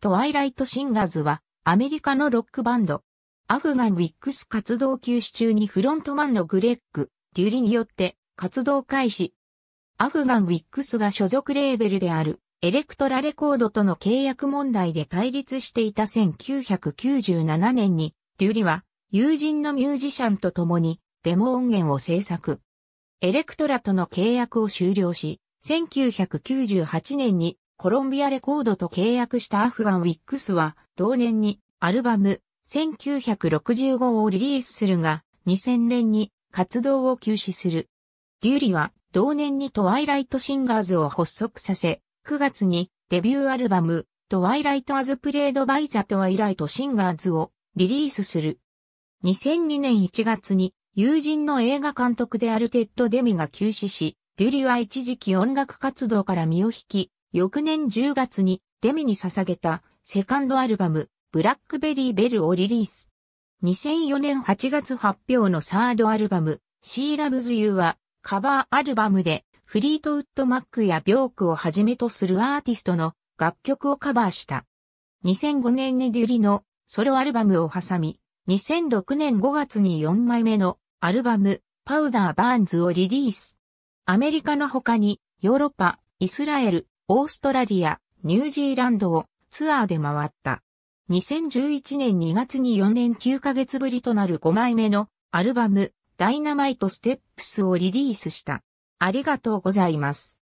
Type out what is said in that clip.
トワイライトシンガーズは、アメリカのロックバンド。アフガンウィックス活動休止中にフロントマンのグレッグ、デュリによって活動開始。アフガンウィックスが所属レーベルである、エレクトラレコードとの契約問題で対立していた1997年に、デュリは、友人のミュージシャンと共に、デモ音源を制作。エレクトラとの契約を終了し、1998年にコロンビアレコードと契約したアフガン・ウィックスは、同年にアルバム1965をリリースするが、2000年に活動を休止する。デューリは同年にトワイライトシンガーズを発足させ、9月にデビューアルバムトワイライトアズプレイドバイザトワイライトシンガーズをリリースする。2002年1月に友人の映画監督であるテッド・デミが休止し、デューリは一時期音楽活動から身を引き、翌年10月にデミに捧げたセカンドアルバム、ブラックベリーベルをリリース。2004年8月発表のサードアルバム、シーラブズユーはカバーアルバムでフリートウッドマックやビョークをはじめとするアーティストの楽曲をカバーした。2005年にデュリのソロアルバムを挟み、2006年5月に4枚目のアルバム、パウダーバーンズをリリース。アメリカの他に、ヨーロッパ、イスラエル、オーストラリア、ニュージーランドをツアーで回った。2011年2月に4年9ヶ月ぶりとなる5枚目のアルバム、ダイナマイトステップスをリリースした。ありがとうございます。